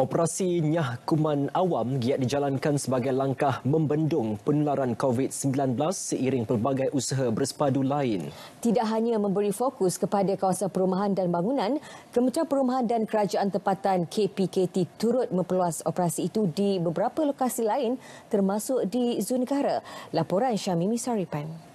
Operasi Nyah Kuman Awam giat dijalankan sebagai langkah membendung penularan COVID-19 seiring pelbagai usaha bersepadu lain. Tidak hanya memberi fokus kepada kawasan perumahan dan bangunan, Kementerian Perumahan dan Kerajaan Tempatan KPKT turut memperluas operasi itu di beberapa lokasi lain termasuk di Zun Laporan Syamimi Saripan.